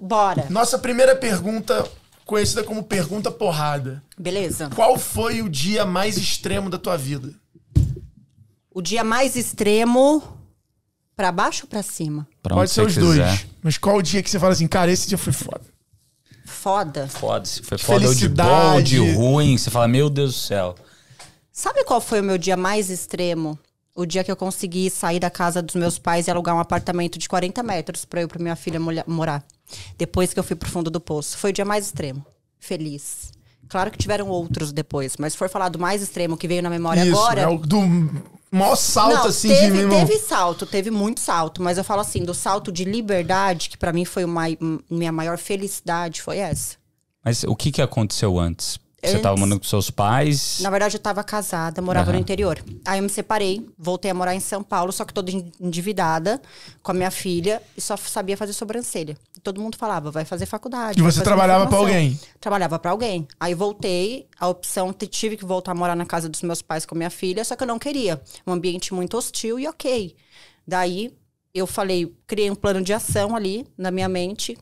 Bora. Nossa primeira pergunta, conhecida como pergunta porrada. Beleza. Qual foi o dia mais extremo da tua vida? O dia mais extremo para baixo ou para cima? Pra Pode ser os quiser. dois. Mas qual o dia que você fala assim, cara, esse dia foi foda? Foda. Foda. Se foi foda ou de bom de ruim. Você fala, meu Deus do céu. Sabe qual foi o meu dia mais extremo? O dia que eu consegui sair da casa dos meus pais e alugar um apartamento de 40 metros pra eu e pra minha filha morar. Depois que eu fui pro fundo do poço. Foi o dia mais extremo. Feliz. Claro que tiveram outros depois, mas se for falar do mais extremo que veio na memória Isso, agora. É o do maior salto, não, assim, teve, de mesmo... teve salto, teve muito salto, mas eu falo assim, do salto de liberdade, que para mim foi uma, minha maior felicidade, foi essa. Mas o que, que aconteceu antes? Você estava morando com seus pais? Na verdade, eu estava casada, morava uhum. no interior. Aí eu me separei, voltei a morar em São Paulo, só que toda endividada com a minha filha e só sabia fazer sobrancelha. Todo mundo falava, vai fazer faculdade. E você trabalhava para alguém? Trabalhava para alguém. Aí voltei, a opção, tive que voltar a morar na casa dos meus pais com a minha filha, só que eu não queria. Um ambiente muito hostil e ok. Daí eu falei, criei um plano de ação ali na minha mente,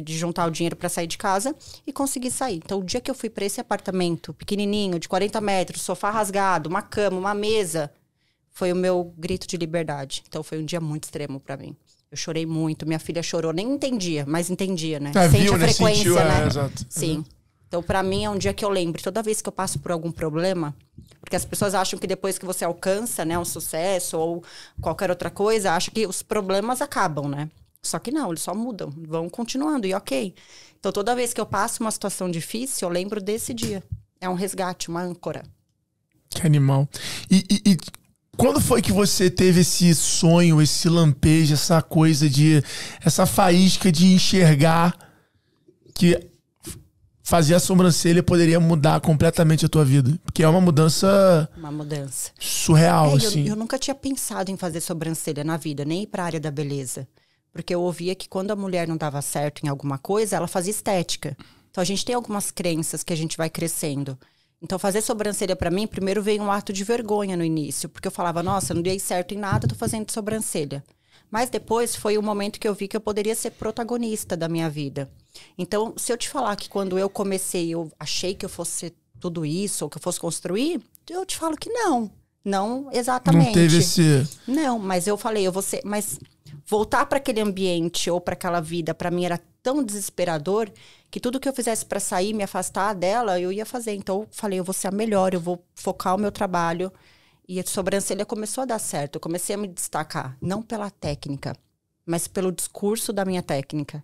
de juntar o dinheiro para sair de casa e consegui sair. Então, o dia que eu fui para esse apartamento pequenininho, de 40 metros, sofá rasgado, uma cama, uma mesa, foi o meu grito de liberdade. Então, foi um dia muito extremo para mim. Eu chorei muito, minha filha chorou, nem entendia, mas entendia, né? É, Sente viu, a né? frequência, Sentiu, né? É, exato. Sim. Uhum. Então, para mim, é um dia que eu lembro. Toda vez que eu passo por algum problema, porque as pessoas acham que depois que você alcança né, um sucesso ou qualquer outra coisa, acham que os problemas acabam, né? Só que não, eles só mudam, vão continuando e ok. Então toda vez que eu passo uma situação difícil, eu lembro desse dia. É um resgate, uma âncora. Que animal. E, e, e quando foi que você teve esse sonho, esse lampejo, essa coisa de. essa faísca de enxergar que fazer a sobrancelha poderia mudar completamente a tua vida. Porque é uma mudança. Uma mudança. Surreal, é, assim. Eu, eu, nunca tinha pensado em fazer sobrancelha na vida, nem ir pra área da beleza. Porque eu ouvia que quando a mulher não dava certo em alguma coisa, ela fazia estética. Então a gente tem algumas crenças que a gente vai crescendo. Então fazer sobrancelha para mim, primeiro veio um ato de vergonha no início, porque eu falava, nossa, não dei certo em nada, tô fazendo sobrancelha. Mas depois foi o momento que eu vi que eu poderia ser protagonista da minha vida. Então, se eu te falar que quando eu comecei, eu achei que eu fosse tudo isso, ou que eu fosse construir, eu te falo que não. Não exatamente. Não teve esse. Não, mas eu falei, eu vou ser. Mas voltar para aquele ambiente ou para aquela vida, para mim era tão desesperador que tudo que eu fizesse para sair, me afastar dela, eu ia fazer. Então, eu falei, eu vou ser a melhor, eu vou focar o meu trabalho. E a sobrancelha começou a dar certo. Eu comecei a me destacar, não pela técnica, mas pelo discurso da minha técnica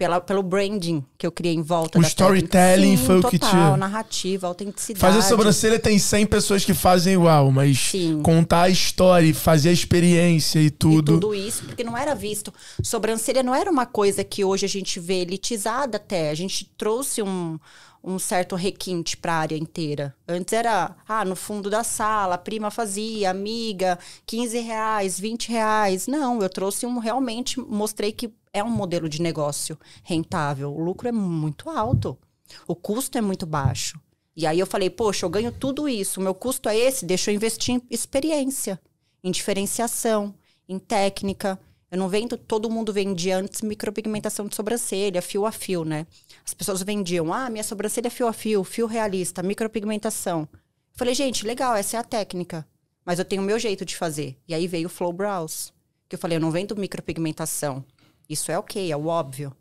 pela, pelo branding que eu criei em volta. O storytelling Sim, foi o que te. narrativa, autenticidade. Fazer sobrancelha tem 100 pessoas que fazem igual, mas Sim. contar a história, e fazer a experiência e tudo. E tudo isso, porque não era visto. Sobrancelha não era uma coisa que hoje a gente vê elitizada até. A gente trouxe um, um certo requinte para a área inteira. Antes era, ah, no fundo da sala, a prima fazia, amiga, 15 reais, 20 reais. Não, eu trouxe um, realmente mostrei que é um modelo de negócio rentável. O lucro é muito alto, o custo é muito baixo. E aí eu falei, poxa, eu ganho tudo isso, meu custo é esse, deixa eu investir em experiência, em diferenciação, em técnica. Eu não vendo, todo mundo vendia antes micropigmentação de sobrancelha, fio a fio, né? As pessoas vendiam, ah, minha sobrancelha é fio a fio, fio realista, micropigmentação. falei, gente, legal, essa é a técnica. Mas eu tenho o meu jeito de fazer. E aí veio o Flow Brows. Que eu falei, eu não vendo micropigmentação. Isso é ok, é o óbvio.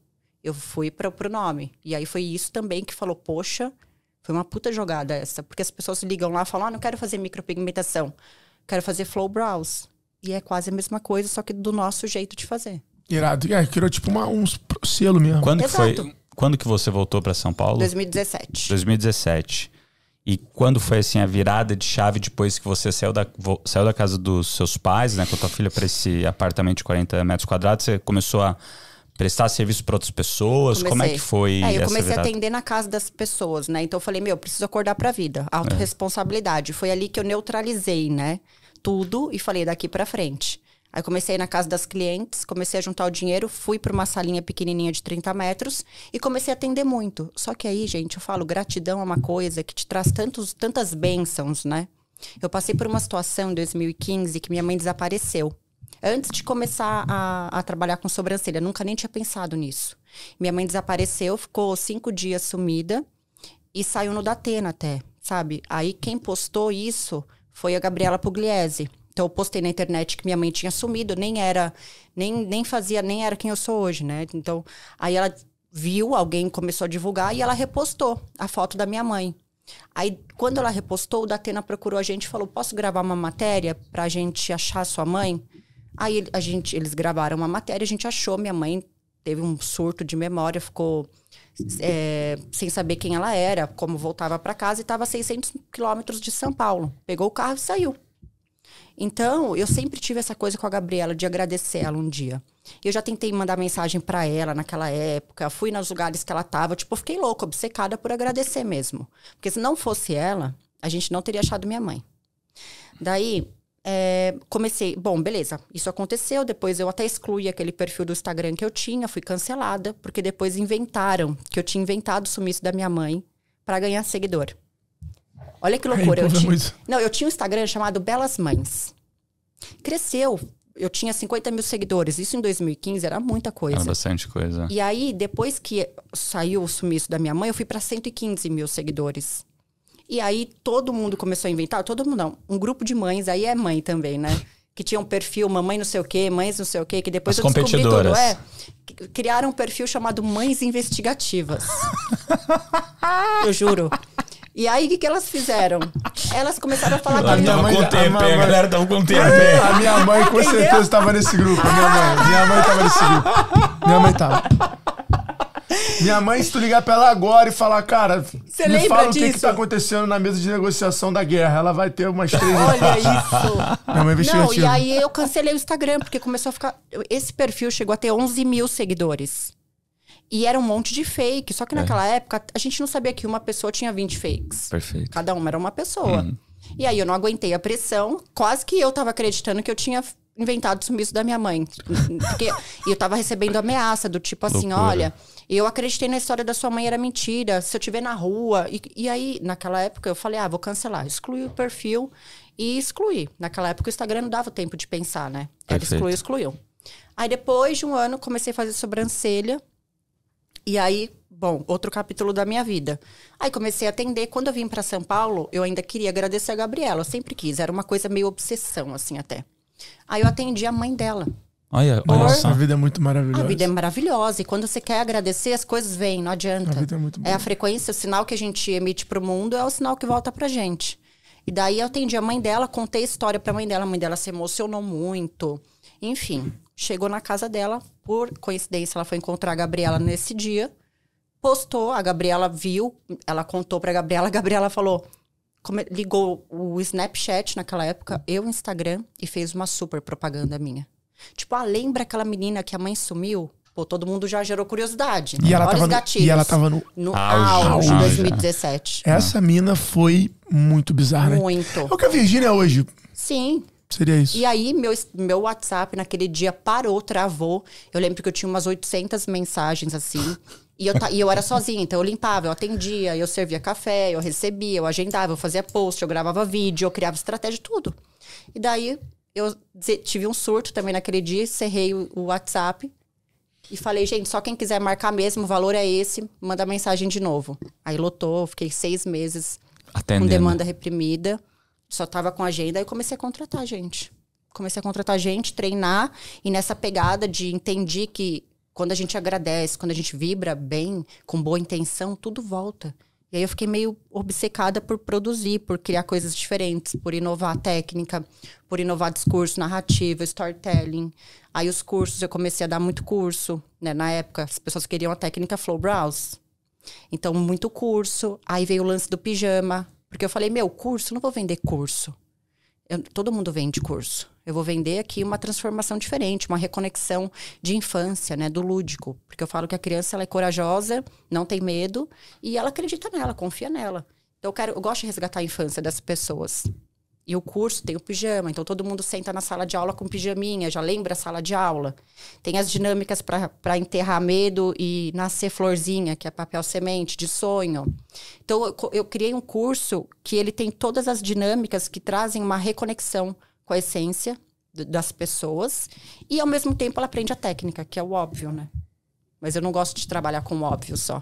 Eu fui para o nome. E aí foi isso também que falou, poxa, foi uma puta jogada essa. Porque as pessoas ligam lá e falam, ah, não quero fazer micropigmentação. Quero fazer Flow Brows. E é quase a mesma coisa, só que do nosso jeito de fazer. Irado. É, criou tipo uma, um selo mesmo. Quando que foi? Quando que você voltou para São Paulo? 2017. 2017. E quando foi assim a virada de chave depois que você saiu da, saiu da casa dos seus pais, né, com a tua filha para esse apartamento de 40 metros quadrados, você começou a prestar serviço para outras pessoas? Comecei. Como é que foi? É, eu comecei a atender na casa das pessoas, né? Então eu falei, meu, preciso acordar para a vida, autoresponsabilidade É. Foi ali que eu neutralizei, né? tudo e falei daqui para frente. Aí comecei na casa das clientes, comecei a juntar o dinheiro, fui para uma salinha pequenininha de 30 metros e comecei a atender muito. Só que aí, gente, eu falo, gratidão é uma coisa que te traz tantos, tantas bênçãos, né? Eu passei por uma situação em 2015 que minha mãe desapareceu. Antes de começar a, a trabalhar com sobrancelha, nunca nem tinha pensado nisso. Minha mãe desapareceu, ficou cinco dias sumida e saiu no Datena até, sabe? Aí quem postou isso foi a Gabriela Pugliese. Então eu postei na internet que minha mãe tinha sumido, nem era, nem, nem fazia, nem era quem eu sou hoje, né? Então, aí ela viu, alguém começou a divulgar e ela repostou a foto da minha mãe. Aí, quando ela repostou, o Datena procurou a gente e falou: Posso gravar uma matéria pra gente achar sua mãe? Aí a gente, eles gravaram uma matéria, a gente achou minha mãe, teve um surto de memória, ficou é, sem saber quem ela era, como voltava para casa, e estava a 600 quilômetros de São Paulo. Pegou o carro e saiu. Então, eu sempre tive essa coisa com a Gabriela de agradecer ela um dia. Eu já tentei mandar mensagem para ela naquela época, fui nos lugares que ela tava, tipo, fiquei louca, obcecada por agradecer mesmo. Porque se não fosse ela, a gente não teria achado minha mãe. Daí, é, comecei, bom, beleza, isso aconteceu. Depois eu até excluí aquele perfil do Instagram que eu tinha, fui cancelada, porque depois inventaram que eu tinha inventado o sumiço da minha mãe para ganhar seguidor. Olha que loucura. eu tinha... Não, eu tinha um Instagram chamado Belas Mães. Cresceu. Eu tinha 50 mil seguidores. Isso em 2015 era muita coisa. Era bastante coisa. E aí, depois que saiu o sumiço da minha mãe, eu fui para 115 mil seguidores. E aí todo mundo começou a inventar, todo mundo não, um grupo de mães, aí é mãe também, né? Que tinha um perfil mamãe não sei o quê, mães não sei o quê, que depois As eu descobri tudo, é. Criaram um perfil chamado Mães Investigativas. eu juro. E aí, o que, que elas fizeram? Elas começaram a falar tá com a minha mãe. Tá com tempo, a, a galera tava com tempo. A minha mãe com certeza estava nesse grupo. A minha mãe. Minha mãe tava nesse grupo. Minha mãe tava. Minha mãe, se tu ligar pra ela agora e falar, cara, Você me fala disso? o que, que tá acontecendo na mesa de negociação da guerra. Ela vai ter umas três. Olha isso. Minha mãe é Não, e aí eu cancelei o Instagram, porque começou a ficar. Esse perfil chegou a ter 11 mil seguidores. E era um monte de fake. Só que é. naquela época, a gente não sabia que uma pessoa tinha 20 fakes. Perfeito. Cada uma era uma pessoa. Hum. E aí eu não aguentei a pressão. Quase que eu tava acreditando que eu tinha inventado o sumiço da minha mãe. Porque eu tava recebendo ameaça do tipo assim, Loucura. olha, eu acreditei na história da sua mãe, era mentira. Se eu tiver na rua. E, e, aí, naquela época, eu falei, ah, vou cancelar. Excluí o perfil e excluí. Naquela época, o Instagram não dava tempo de pensar, né? Era excluiu, excluiu. Aí, depois de um ano, comecei a fazer sobrancelha. E aí, bom, outro capítulo da minha vida. Aí comecei a atender. Quando eu vim para São Paulo, eu ainda queria agradecer a Gabriela. Eu sempre quis. Era uma coisa meio obsessão, assim, até. Aí eu atendi a mãe dela. Olha, olha Por... A vida é muito maravilhosa. A vida é maravilhosa. E quando você quer agradecer, as coisas vêm, não adianta. A vida é muito boa. É a frequência, o sinal que a gente emite pro mundo é o sinal que volta pra gente. E daí eu atendi a mãe dela, contei a história pra mãe dela. A mãe dela se emocionou muito. Enfim, chegou na casa dela. Por coincidência, ela foi encontrar a Gabriela nesse dia. Postou, a Gabriela viu, ela contou pra Gabriela. A Gabriela falou: ligou o Snapchat naquela época, eu Instagram, e fez uma super propaganda minha. Tipo, ah, lembra aquela menina que a mãe sumiu? Pô, todo mundo já gerou curiosidade. E, ela, tava no, e ela tava no, no auge de 2017. Essa mina foi muito bizarra, muito. né? Muito. É o que a Virgínia é hoje. Sim. Seria isso. E aí, meu, meu WhatsApp naquele dia parou, travou. Eu lembro que eu tinha umas 800 mensagens assim. E eu, e eu era sozinha, então eu limpava, eu atendia, eu servia café, eu recebia, eu agendava, eu fazia post, eu gravava vídeo, eu criava estratégia, tudo. E daí eu tive um surto também naquele dia, cerrei o, o WhatsApp e falei, gente, só quem quiser marcar mesmo, o valor é esse, manda mensagem de novo. Aí lotou, fiquei seis meses Atendendo. com demanda reprimida só tava com agenda e comecei a contratar gente. Comecei a contratar gente, treinar e nessa pegada de entendi que quando a gente agradece, quando a gente vibra bem, com boa intenção, tudo volta. E aí eu fiquei meio obcecada por produzir, por criar coisas diferentes, por inovar técnica, por inovar discurso, narrativa, storytelling. Aí os cursos, eu comecei a dar muito curso, né? Na época, as pessoas queriam a técnica Flow Browse. Então, muito curso. Aí veio o lance do pijama, porque eu falei, meu, curso, não vou vender curso. Eu, todo mundo vende curso. Eu vou vender aqui uma transformação diferente, uma reconexão de infância, né, do lúdico, porque eu falo que a criança ela é corajosa, não tem medo e ela acredita nela, confia nela. Então eu quero, eu gosto de resgatar a infância das pessoas. E o curso tem o pijama, então todo mundo senta na sala de aula com pijaminha, já lembra a sala de aula. Tem as dinâmicas para enterrar medo e nascer florzinha, que é papel semente, de sonho. Então eu, eu criei um curso que ele tem todas as dinâmicas que trazem uma reconexão com a essência das pessoas e ao mesmo tempo ela aprende a técnica, que é o óbvio, né? Mas eu não gosto de trabalhar com o óbvio só.